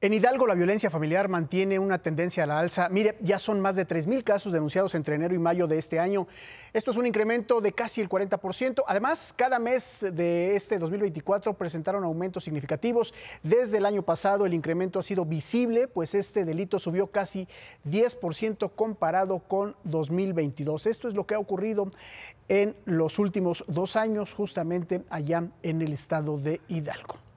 En Hidalgo la violencia familiar mantiene una tendencia a la alza. Mire, ya son más de 3.000 casos denunciados entre enero y mayo de este año. Esto es un incremento de casi el 40%. Además, cada mes de este 2024 presentaron aumentos significativos. Desde el año pasado el incremento ha sido visible, pues este delito subió casi 10% comparado con 2022. Esto es lo que ha ocurrido en los últimos dos años, justamente allá en el estado de Hidalgo.